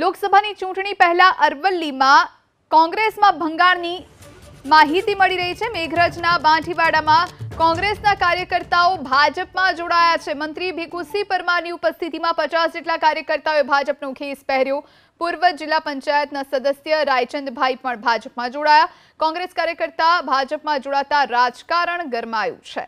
लोकसभाની ચૂંટણી પહેલા અરવલ્લીમાં કોંગ્રેસમાં ભંગાણની માહિતી મળી રહી છે મેઘરજના બાંઠીવાડામાં કોંગ્રેસના કાર્યકર્તાઓ ભાજપમાં જોડાયા છે મંત્રી ભીકુસી પરમાની ઉપસ્થિતિમાં 50 જેટલા કાર્યકર્તાઓએ ભાજપનો ખેસ પહેર્યો પૂર્વ જિલ્લા પંચાયતના સભ્ય રાયચંદભાઈ પણ ભાજપમાં જોડાયા કોંગ્રેસ કાર્યકર્તા ભાજપમાં જોડાતા રાજકારણ ગરમાયું છે